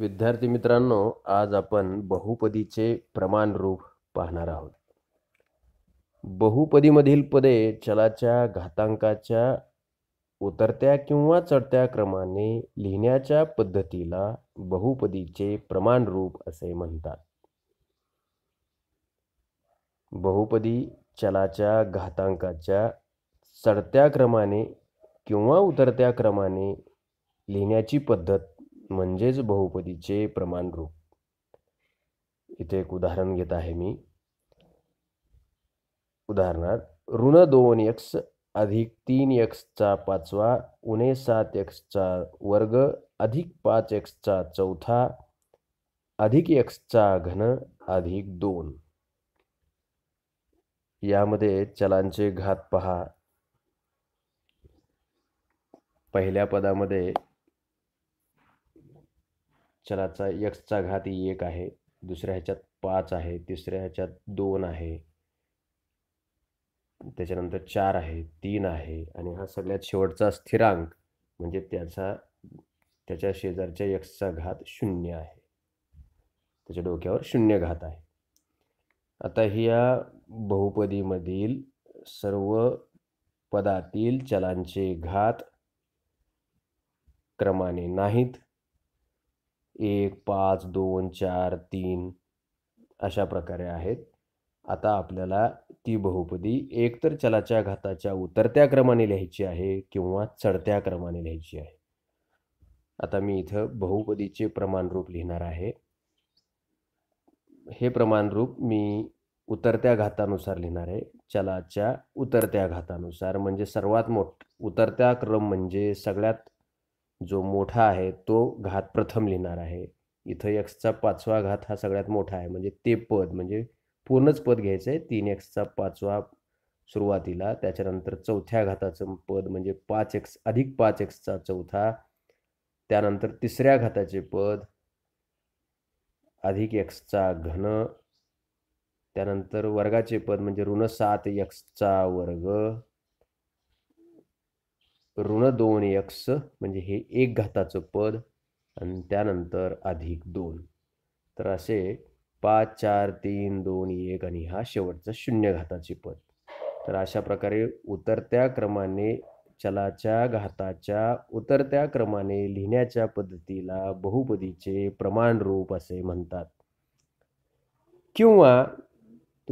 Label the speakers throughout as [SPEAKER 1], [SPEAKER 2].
[SPEAKER 1] विद्यार्थी मित्रांनो आज आपण बहुपदीचे प्रमाण रूप पाहणार आहोत बहुपदीमधील पदे चलाच्या घातांकाच्या उतरत्या किंवा चढत्या क्रमाने लिहिण्याच्या पद्धतीला बहुपदीचे प्रमाण रूप असे म्हणतात बहुपदी चलाच्या घातांकाच्या चढत्या क्रमाने किंवा उतरत्या क्रमाने लिहिण्याची पद्धत म्हणजेच बहुपदीचे प्रमाणरूप इथे एक उदाहरण घेत आहे मी उदाहरणार्थ ऋण दोन एक्स अधिक तीन एक्सचा पाचवा उणे सात एक्सचा वर्ग अधिक पाच एक्सचा चौथा अधिक एक्सचा घन अधिक दोन यामध्ये चलांचे घात पहा पहिल्या पदामध्ये चलाचा यक्सचा घात ही एक आहे दुसऱ्या ह्याच्यात पाच आहे तिसऱ्या ह्याच्यात दोन आहे त्याच्यानंतर चार आहे तीन आहे आणि हा सगळ्यात शेवटचा स्थिरांक म्हणजे त्याचा त्याच्या शेजारच्या यक्सचा घात शून्य आहे त्याच्या डोक्यावर शून्य घात आहे आता या बहुपदीमधील सर्व पदातील चलांचे घात क्रमाने नाहीत एक पाच दोन चार तीन अशा प्रकारे आहेत आता आपल्याला ती बहुपदी एकतर चलाच्या घाताच्या उतरत्या क्रमाने लिहायची आहे किंवा चढत्या क्रमाने लिहायची आहे आता मी इथं बहुपदीचे प्रमाणरूप लिहिणार आहे हे प्रमाणरूप मी उतरत्या घातानुसार लिहिणार आहे चलाच्या उतरत्या घातानुसार म्हणजे सर्वात मोठ उतरत्या क्रम म्हणजे सगळ्यात जो मोठा आहे तो घात प्रथम लिहिणार आहे इथं एक्सचा पाचवा घात हा सगळ्यात मोठा आहे म्हणजे ते पद म्हणजे पूर्णच पद घ्यायचं आहे तीन एक्सचा पाचवा सुरुवातीला त्याच्यानंतर चौथ्या घाताचं पद म्हणजे पाच एक्स अधिक पाच एक्सचा चौथा त्यानंतर तिसऱ्या घाताचे पद अधिक एक्सचा घन त्यानंतर वर्गाचे पद म्हणजे ऋण सात एक्सचा वर्ग ऋण दोन यक्ष म्हणजे हे एक घाताचं पद आणि त्यानंतर अधिक दोन तर असे पाच चार तीन दोन एक आणि हा शेवटचा शून्य घाताचे पद तर अशा प्रकारे उतरत्या क्रमाने चलाच्या घाताच्या उतरत्या क्रमाने लिहिण्याच्या पद्धतीला बहुपदीचे प्रमाण रूप असे म्हणतात किंवा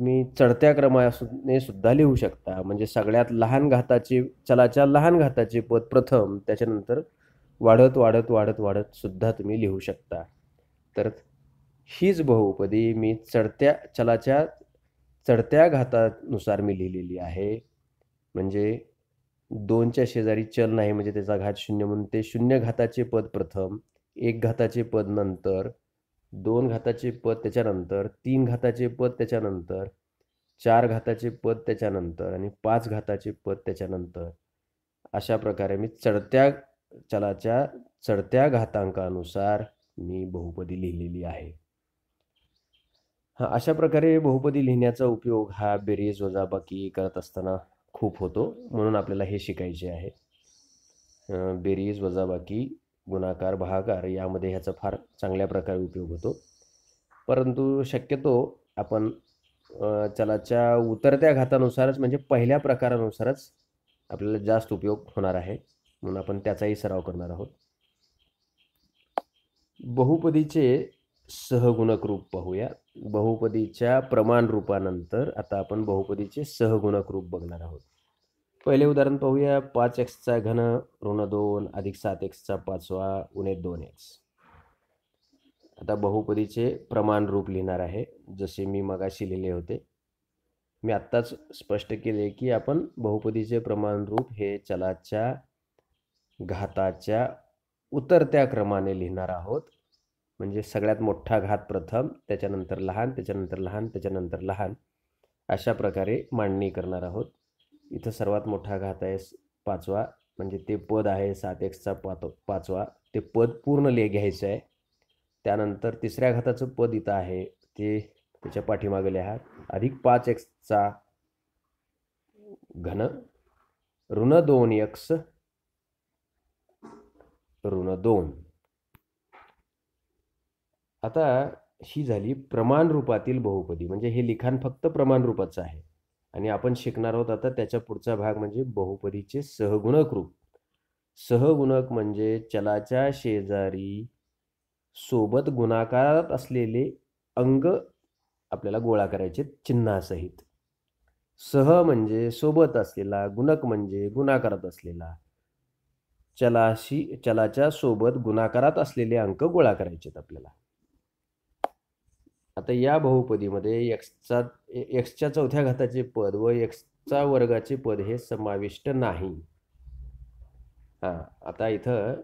[SPEAKER 1] तुम्ही चढत्या क्रमाने सुद्धा लिहू शकता म्हणजे सगळ्यात लहान घाताचे चलाच्या लहान घाताचे पद प्रथम त्याच्यानंतर वाढत वाढत वाढत वाढत सुद्धा तुम्ही लिहू शकता तर हीच बहुपदी मी चढत्या चलाच्या चढत्या घातानुसार मी लिहिलेली आहे म्हणजे दोनच्या शेजारी चल नाही म्हणजे त्याचा घात शून्य म्हणून ते शून्य घाताचे पद प्रथम एक घाताचे पद नंतर दोन घाताचे पद त्याच्यानंतर तीन घाताचे पद त्याच्यानंतर चार घाताचे पद त्याच्यानंतर आणि पाच घाताचे पद त्याच्यानंतर अशा प्रकारे मी चढत्या चलाच्या चढत्या घातांकानुसार मी बहुपदी लिहिलेली आहे हा अशा प्रकारे बहुपदी लिहिण्याचा उपयोग हा बेरीज वजाबाकी करत असताना खूप होतो म्हणून आपल्याला हे शिकायचे आहे बेरीज वजाबाकी गुणाकार भागाकार यामध्ये ह्याचा फार चांगल्या प्रकारे उपयोग होतो परंतु शक्यतो आपण चलाच्या उतरत्या घातानुसारच म्हणजे पहिल्या प्रकारानुसारच आपल्याला जास्त उपयोग होणार आहे म्हणून आपण त्याचाही सराव करणार आहोत बहुपदीचे सहगुणक रूप पाहूया बहुपदीच्या प्रमाण रूपानंतर आता आपण बहुपदीचे सहगुणक रूप बघणार आहोत पहिले उदाहरण पाहूया पाच एक्सचा घन ऋण दोन अधिक सात एक्सचा पाचवा उणे दोन एक्स आता बहुपदीचे प्रमाण रूप लिहिणार आहे जसे मी मगाशी लिहिले होते मी आत्ताच स्पष्ट केले की आपण बहुपदीचे प्रमाण रूप हे चलाच्या घाताच्या उतरत्या क्रमाने लिहिणार आहोत म्हणजे सगळ्यात मोठा घात प्रथम त्याच्यानंतर लहान त्याच्यानंतर लहान त्याच्यानंतर लहान अशा प्रकारे मांडणी करणार आहोत इथं सर्वात मोठा घात आहे पाचवा म्हणजे ते पद आहे सात एक्सचा पात पाचवा ते पद पूर्ण ले घ्यायचं आहे त्यानंतर तिसऱ्या घाताचं पद इथं आहे ते त्याच्या पाठीमागे लिहा अधिक पाच एक्सचा घन ऋण दोन एक्स ऋण दोन आता ही झाली प्रमाण रूपातील बहुपदी म्हणजे हे लिखाण फक्त प्रमाण रूपाचं आहे आणि आपण शिकणार आहोत आता त्याच्या पुढचा भाग म्हणजे बहुपदीचे सहगुणक रूप सहगुणक म्हणजे चलाच्या शेजारी सोबत गुणाकारात असलेले अंग आपल्याला गोळा करायचे चिन्हासहित सह म्हणजे सोबत असलेला गुणक म्हणजे गुणाकारात असलेला चलाशी चलाच्या सोबत गुणाकारात असलेले अंक गोळा करायचेत आपल्याला आता या बहुपदीमध्ये एक्सचा एक्सच्या चौथ्या घाताचे पद व एक्सचा वर्गाचे पद हे समाविष्ट नाही हां आता इथं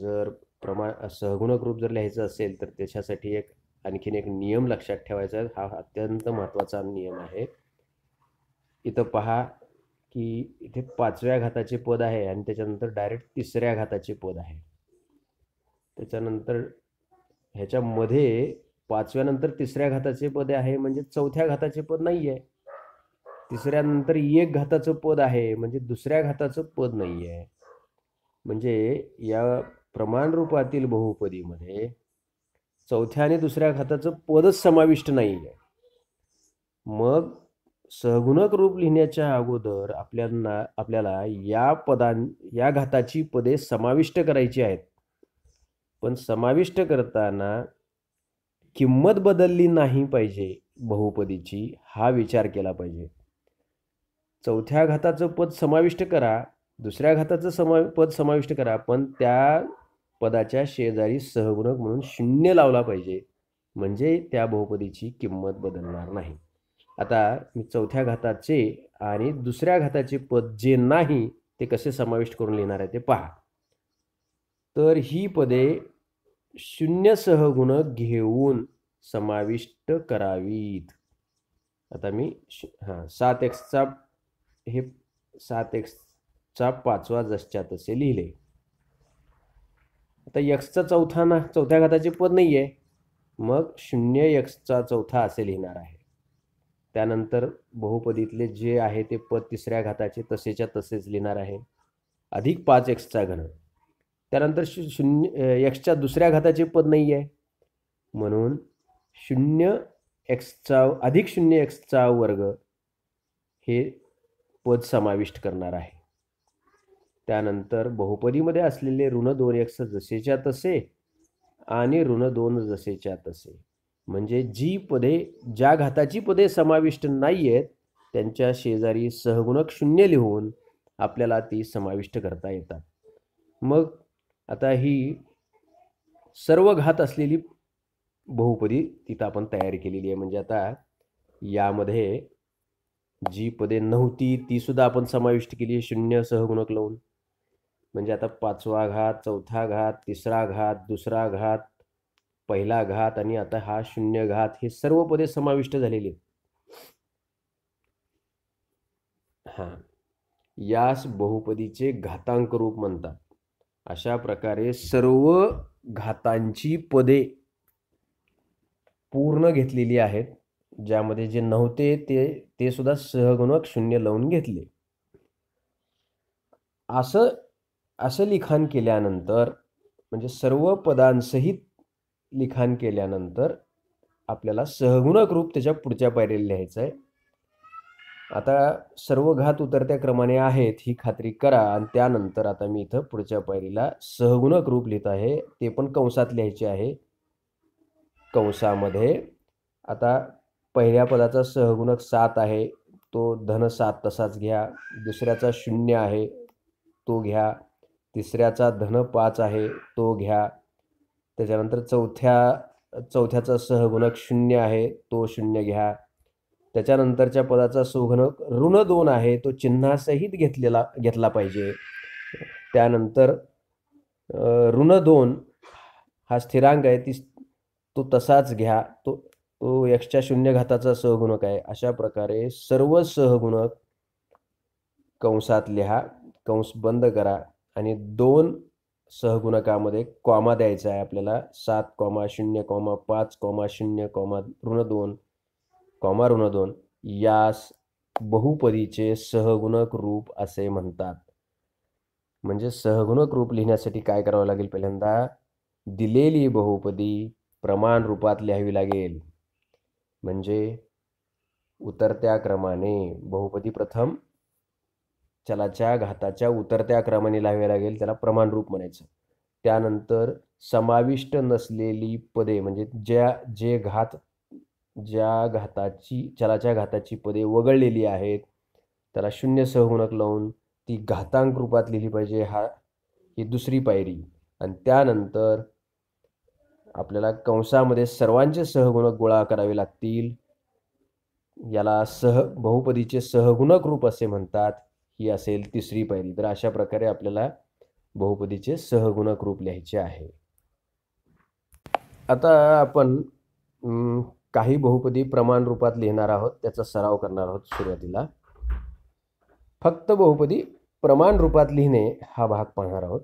[SPEAKER 1] जर प्रमा सहगुणक रूप जर लिहायचं असेल तर त्याच्यासाठी एक आणखीन एक नियम लक्षात ठेवायचा हा अत्यंत महत्त्वाचा नियम आहे इथं पहा की इथे पाचव्या घाताचे पद आहे आणि त्याच्यानंतर डायरेक्ट तिसऱ्या घाताचे पद आहे त्याच्यानंतर ह्याच्यामध्ये पाचव्यानंतर तिसऱ्या घाताचे पद आहे म्हणजे चौथ्या घाताचे पद नाही आहे तिसऱ्यानंतर एक घाताचं पद आहे म्हणजे दुसऱ्या घाताचं पद नाही आहे म्हणजे या प्रमाणरूपातील बहुपदीमध्ये चौथ्या आणि दुसऱ्या घाताचं पदच समाविष्ट नाही आहे मग सहगुणक रूप लिहिण्याच्या अगोदर आपल्याना आपल्याला या पदां या घाताची पदे समाविष्ट करायची आहेत पण समाविष्ट करताना किंमत बदलली नाही पाहिजे बहुपदीची हा विचार केला पाहिजे चौथ्या घाताचं पद समाविष्ट करा दुसऱ्या घाताचं समा पद समाविष्ट करा पण त्या पदाच्या शेजारी सहगुणक म्हणून शून्य लावला पाहिजे म्हणजे त्या बहुपदीची किंमत बदलणार नाही आता मी चौथ्या घाताचे आणि दुसऱ्या घाताचे पद जे नाही ते कसे समाविष्ट करून लिहिणार आहे ते पहा तर ही पदे शून्य सहगुण घेऊन समाविष्ट करावीत आता मी हा सात एक्सचा हे सात एक्सचा पाचवा जसच्या तसे लिहिले आता यक्सचा चौथा ना चौथ्या घाताचे पद नाही आहे मग शून्य यक्सचा चौथा असे लिहिणार आहे त्यानंतर बहुपदीतले जे आहे ते पद तिसऱ्या घाताचे तसेच्या तसेच लिहिणार आहे अधिक पाच एक्सचा घन त्यानंतर शु शून्य एक्सच्या दुसऱ्या घाताचे पद नाही आहे म्हणून शून्य एक्सचा अधिक शून्य एक्सचा वर्ग हे पद समाविष्ट करणार आहे त्यानंतर बहुपदीमध्ये असलेले ऋण दोन एक्स जसेच्या तसे आणि ऋण दोन जसेच्या तसे म्हणजे जी पदे ज्या घाताची पदे समाविष्ट नाही आहेत त्यांच्या शेजारी सहगुणक शून्य लिहून आपल्याला ती समाविष्ट करता येतात मग आता ही सर्व घात असलेली बहुपदी तिथं आपण तयार केलेली आहे म्हणजे आता यामध्ये जी पदे नव्हती ती सुद्धा आपण समाविष्ट केली आहे शून्य सहगुणक लावून म्हणजे आता पाचवा घात चौथा घात तिसरा घात दुसरा घात पहिला घात आणि आता हा शून्य घात हे सर्व पदे समाविष्ट झालेली हा यास बहुपदीचे घातांक रूप म्हणतात अशा प्रकारे सर्व घातांची पदे पूर्ण घेतलेली आहेत ज्यामध्ये जे नव्हते ते ते सुद्धा सहगुणक शून्य लावून घेतले असं असं लिखाण केल्यानंतर म्हणजे सर्व पदांसहित लिखाण केल्यानंतर आपल्याला सहगुणक रूप त्याच्या पुढच्या पायरीला लिहायचं आहे आता सर्व घात उतरत्या क्रमाने आहेत ही खात्री करा आणि त्यानंतर आता मी इथं पुढच्या पायरीला सहगुणक रूप लिहित आहे ते पण कंसात लिहायचे आहे कंसामध्ये आता पहिल्या पदाचा सहगुणक सात आहे तो धन सात तसाच घ्या दुसऱ्याचा शून्य आहे तो घ्या तिसऱ्याचा धन पाच आहे तो घ्या त्याच्यानंतर चौथ्या चौथ्याचा सहगुणक शून्य आहे तो शून्य घ्या त्याच्यानंतरच्या पदाचा सहगुणक ऋण दोन आहे तो चिन्हासहित घेतलेला घेतला पाहिजे त्यानंतर ऋण दोन हा स्थिरांक आहे ती तो तसाच घ्या तो तो यक्षच्या शून्य घाताचा सहगुणक आहे अशा प्रकारे सर्व सहगुणक कंसात लिहा कंस बंद करा आणि दोन सहगुणकामध्ये कॉमा द्यायचा आहे आपल्याला सात कॉमा शून्य कॉमा पाच कॉमा शून्य कॉमा ऋण दोन कॉमा ऋण दोन यास बहुपदीचे सहगुणक रूप असे म्हणतात म्हणजे सहगुणक रूप लिहिण्यासाठी काय करावं लागेल पहिल्यांदा दिलेली बहुपदी प्रमाण रूपात लिहावी लागेल म्हणजे उतरत्या क्रमाने बहुपदी प्रथम चलाच्या घाताच्या उतरत्या क्रमाने लिहावी लागेल त्याला प्रमाण रूप म्हणायचं त्यानंतर समाविष्ट नसलेली पदे म्हणजे ज्या जे घात ज्या घाताची चलाच्या घाताची पदे वगळलेली आहेत त्याला शून्य सहगुणक लावून ती घातांक रूपात लिहिली पाहिजे हा ही दुसरी पायरी आणि त्यानंतर आपल्याला कंसामध्ये सर्वांचे सहगुणक गोळा करावे लागतील याला सह बहुपदीचे सहगुणक रूप असे म्हणतात ही असेल तिसरी पायरी तर अशा प्रकारे आपल्याला बहुपदीचे सहगुणक रूप लिहायचे आहे आता आपण काही बहुपदी प्रमाण रूपात लिहिणार आहोत त्याचा सराव करणार आहोत सुरुवातीला फक्त बहुपदी प्रमाण रूपात लिहिणे हा भाग पाहणार आहोत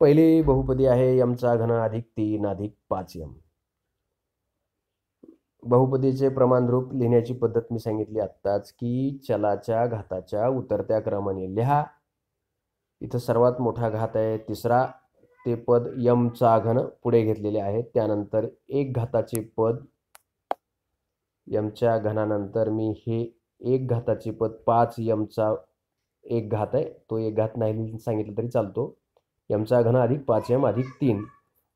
[SPEAKER 1] पहिली बहुपदी आहे यमचा घन अधिक तीन अधिक पाच यम बहुपदीचे प्रमाण रूप लिहिण्याची पद्धत मी सांगितली आत्ताच की चलाच्या घाताच्या उतरत्या क्रमाने लिहा इथं सर्वात मोठा घात आहे तिसरा ते पद यमचा घन पुढे घेतलेले आहे त्यानंतर एक घाताचे पद यमच्या घनानंतर मी हे एक घाताचे पद पाच यमचा एक घात आहे तो एक घात नाही सांगितलं तरी चालतो यमचा घन अधिक पाच यम अधिक तीन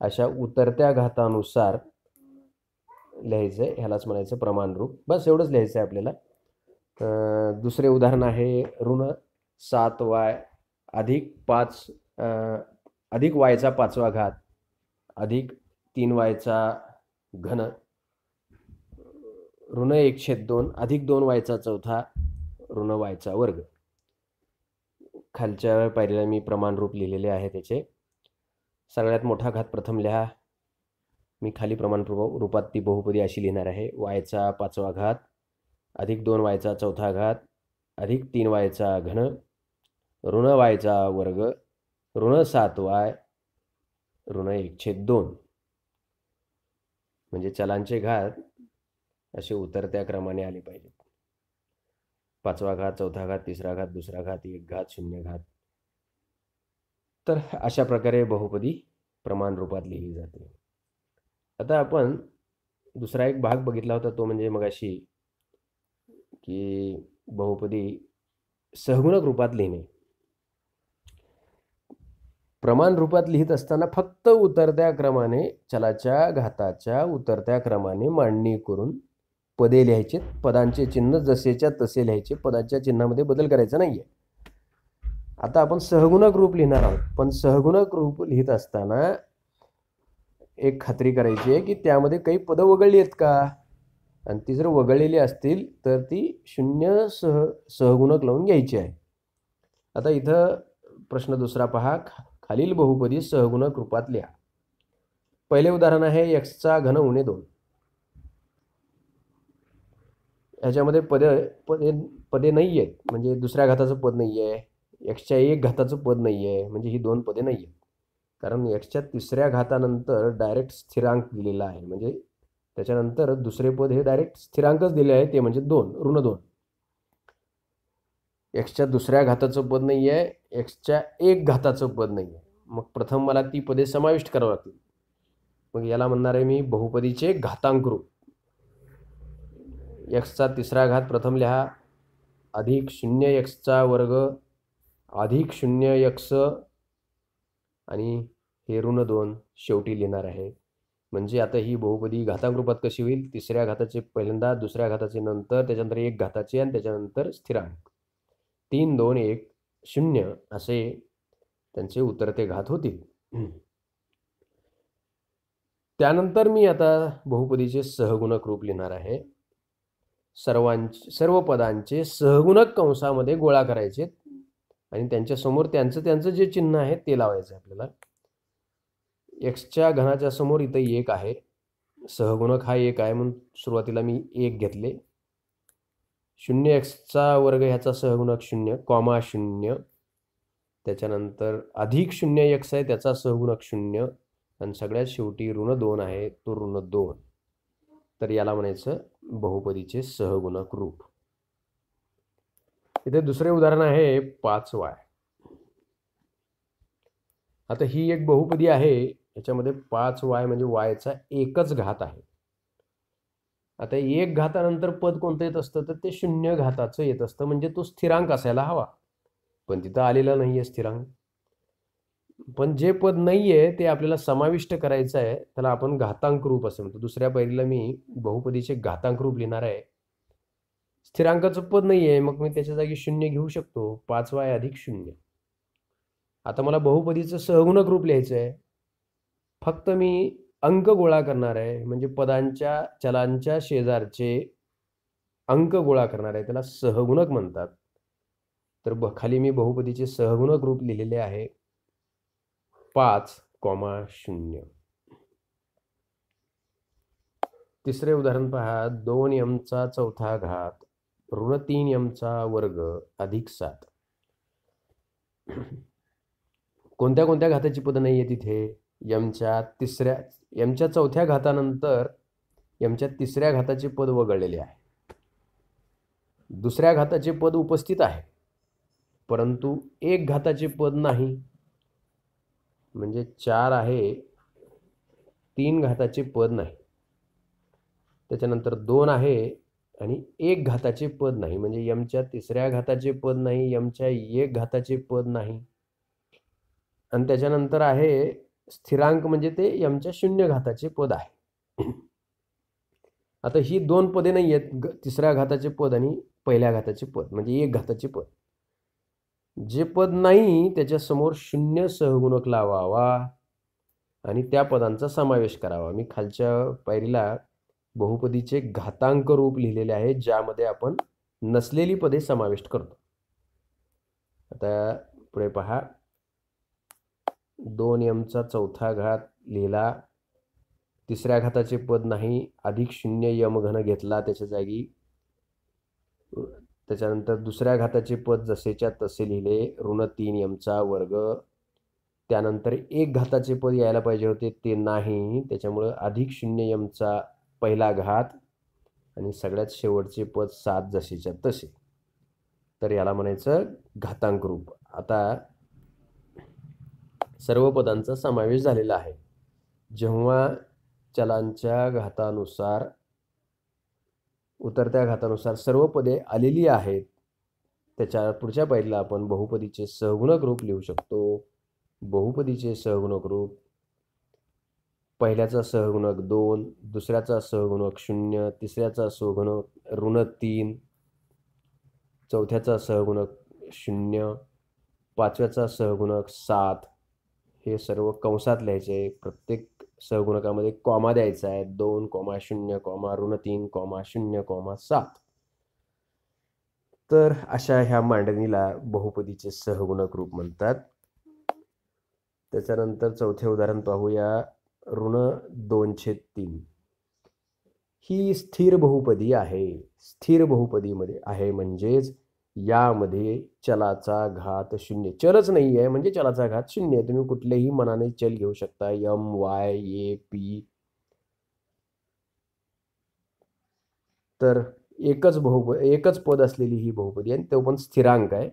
[SPEAKER 1] अशा उतरत्या घातानुसार लिहायचं आहे ह्यालाच म्हणायचं प्रमाणरूप बस एवढंच लिहायचं आहे आपल्याला दुसरे उदाहरण आहे ऋण सात वाय अधिक पाच अधिक वायचा पाचवा घात अधिक तीन वायचा घन ऋण एकशे दोन अधिक दोन वायचा चौथा ऋण व्हायचा वर्ग खालच्या पायरीला मी प्रमाणरूप लिहिलेले आहे त्याचे सगळ्यात मोठा घात प्रथम लिहा मी खाली प्रमाणरूप रूपात ती बहुपदी अशी लिहिणार आहे वायचा पाचवा घात अधिक दोन वायचा चौथा घात अधिक तीन वायचा घन ऋण वायचा वर्ग ऋण सात वाय ऋण एकशे दोन म्हणजे चलांचे घात असे उतरत्या क्रमाने आले पाहिजेत पाचवा घात चौथा घात तिसरा घात दुसरा घात एक घात शून्य घात तर अशा प्रकारे बहुपदी प्रमाण रूपात लिहिली जाते आता आपण दुसरा एक भाग बघितला होता तो म्हणजे मग अशी की बहुपदी सहगुणक रूपात लिहिणे प्रमाण रूपात लिहित असताना फक्त उतरत्या क्रमाने चलाच्या घाताच्या उतरत्या क्रमाने मांडणी करून पदे लिहायचे पदांचे चिन्ह जसेच्या तसे लिहायचे पदाच्या चिन्हामध्ये बदल करायचा नाही आहे आता आपण सहगुणक रूप लिहिणार आहोत पण सहगुणक रूप लिहित असताना एक खात्री करायची आहे की त्यामध्ये काही पदं वगळली आहेत का आणि ती जर वगळलेली असतील तर ती शून्य सह सहगुणक लावून घ्यायची आहे आता इथं प्रश्न दुसरा पहा खालील बहुपदी सहगुणक रूपात लिहा पहिले उदाहरण आहे एक्सचा घन उणे दोन ह्याच्यामध्ये पदे पदे पदे नाही आहेत म्हणजे दुसऱ्या घाताचं पद नाही आहे एक्सच्या एक घाताचं पद नाही आहे म्हणजे ही दोन पदे नाही आहेत कारण एक्सच्या तिसऱ्या घातानंतर डायरेक्ट स्थिरांक दिलेला आहे म्हणजे त्याच्यानंतर दुसरे पद हे डायरेक्ट स्थिरांकच दिले आहे ते म्हणजे दोन ऋण दोन एक्सच्या दुसऱ्या घाताचं पद नाही आहे एक्सच्या एक घाताचं पद नाही आहे मग प्रथम मला ती पदे समाविष्ट करावी लागतील मग याला म्हणणार आहे मी बहुपदीचे घातांक एक्सचा तिसरा घात प्रथम लिहा अधिक शून्य एक्सचा वर्ग अधिक शून्य एक्स आणि हे ऋण दोन शेवटी लिहिणार आहे म्हणजे आता ही बहुपदी घातांक रूपात कशी होईल तिसऱ्या घाताचे पहिल्यांदा दुसऱ्या घाताचे नंतर त्याच्यानंतर एक घाताचे आणि त्याच्यानंतर स्थिरांक तीन दोन एक शून्य असे त्यांचे उतरते घात होतील त्यानंतर मी आता बहुपदीचे सहगुणक रूप लिहिणार आहे सर्वांचे सर्व पदांचे सहगुणक कंसामध्ये गोळा करायचे आणि त्यांच्यासमोर त्यांचं त्यांचं जे चिन्ह आहे ते लावायचं आपल्याला एक्सच्या घनाच्या समोर इथं एक आहे सहगुणक हा एक आहे म्हणून सुरुवातीला मी एक घेतले शून्य एक्सचा वर्ग ह्याचा सहगुणक शून्य कॉमा शून्य त्याच्यानंतर अधिक शून्य एक्स आहे त्याचा सहगुणक शून्य आणि सगळ्यात शेवटी ऋण दोन आहे तो ऋण दोन तर याला म्हणायचं बहुपदीचे सहगुणक रूप इथे दुसरे उदाहरण आहे पाच वाय। आता ही एक बहुपदी आहे याच्यामध्ये पाच वाय म्हणजे वायचा एकच घात आहे आता एक घातानंतर पद कोणतं येत असतं तर ते शून्य घाताचं येत असतं म्हणजे तो स्थिरांक असायला हवा पण तिथं आलेला नाही स्थिरांक पण जे पद नाही आहे ते आपल्याला समाविष्ट करायचं आहे त्याला आपण घातांक रूप असं म्हणतो दुसऱ्या पैरीला मी बहुपदीचे घातांक रूप लिहिणार आहे स्थिरांकाचं पद नाही आहे मग मी त्याच्या जागी शून्य घेऊ शकतो पाचवा आहे अधिक शून्य आता मला बहुपदीचं सहगुणक रूप लिहायचं आहे फक्त मी अंक गोळा करणार आहे म्हणजे पदांच्या चलांच्या शेजारचे अंक गोळा करणार आहे त्याला सहगुणक म्हणतात तर ब खाली मी बहुपदीचे सहगुणक रूप लिहिलेले आहे पाच कॉमा शून्य तिसरे उदाहरण पहा दोन यमचा चौथा घात ऋण तीन यमचा वर्ग अधिक सात कोणत्या कोणत्या घाताची पद नाही आहे तिथे यमच्या तिसऱ्या यमच्या चौथ्या घातानंतर यमच्या तिसऱ्या घाताचे पद वगळलेले आहे दुसऱ्या घाताचे पद उपस्थित आहे परंतु एक घाताचे पद नाही म्हणजे चार आहे तीन घाताचे पद नाही त्याच्यानंतर दोन आहे आणि एक घाताचे पद नाही म्हणजे यमच्या तिसऱ्या घाताचे पद नाही यमच्या एक घाताचे पद नाही आणि त्याच्यानंतर आहे स्थिरांक म्हणजे ते यमच्या शून्य घाताचे पद आहे आता ही दोन पदे नाही आहेत तिसऱ्या घाताचे पद आणि पहिल्या घाताचे पद म्हणजे एक घाताचे पद जे पद नाही त्याच्यासमोर शून्य सहगुणक लावावा आणि त्या पदांचा समावेश करावा मी खालच्या पायरीला बहुपदीचे घातांक रूप लिहिलेले आहे ज्यामध्ये आपण नसलेली पदे समाविष्ट करतो आता पुढे पहा दोन यमचा चौथा घात लिहिला तिसऱ्या घाताचे पद नाही अधिक शून्य यमघन घेतला त्याच्या जागी त्याच्यानंतर दुसऱ्या घाताचे पद जसेच्या तसे लिहिले ऋण तीन यमचा वर्ग त्यानंतर एक घाताचे पद यायला पाहिजे होते ते नाही त्याच्यामुळं अधिक शून्य यमचा पहिला घात आणि सगळ्यात शेवटचे पद सात जसेच्या तसे तर याला म्हणायचं घातांक रूप आता सर्व पदांचा समावेश झालेला आहे जेव्हा चलांच्या घातानुसार उतरत्या घातानुसार सर्व पदे आलेली आहेत त्याच्या पुढच्या पायरीला आपण बहुपदीचे सहगुणक रूप लिहू शकतो बहुपदीचे सहगुणक रूप पहिल्याचा सहगुणक दोन दुसऱ्याचा सहगुणक शून्य तिसऱ्याचा सहगुणक ऋण तीन चौथ्याचा सहगुणक शून्य पाचव्याचा सहगुणक सात हे सर्व कंसात लिहायचे प्रत्येक सहगुणकामध्ये कॉमा द्यायचा आहे दोन कॉमा शून्य कॉमा ऋण तीन कॉमा शून्य कॉमा सात तर अशा ह्या मांडणीला बहुपदीचे सहगुणक रूप म्हणतात त्याच्यानंतर चौथे उदाहरण पाहूया ऋण दोनशे तीन ही स्थिर बहुपदी आहे स्थिर बहुपदीमध्ये आहे म्हणजेच यामध्ये चलाचा घात शून्य चलच नाही आहे म्हणजे चलाचा घात शून्य आहे तुम्ही कुठल्याही मनाने चल घेऊ शकता एम वाय ए पी तर एकच बहुप एकच पद असलेली ही बहुपदी आणि तो पण स्थिरांक आहे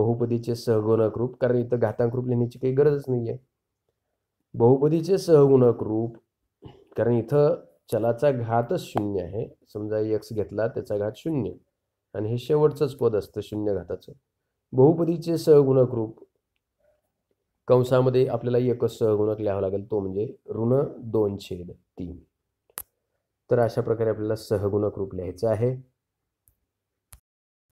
[SPEAKER 1] बहुपदीचे सहगुणक रूप कारण इथं घातांक रूप लिहिण्याची काही गरजच नाही आहे बहुपदीचे सहगुणक रूप कारण इथं चलाचा घातच शून्य आहे समजा एक्स घेतला त्याचा घात शून्य आणि हे शेवटचंच पद असतं शून्य घाताचं बहुपदीचे सहगुणक रूप कंसामध्ये आपल्याला एकच सहगुणक लिहावा लागेल तो म्हणजे ऋण दोन छेद तीन तर अशा प्रकारे आपल्याला सहगुणक रूप लिहायचं आहे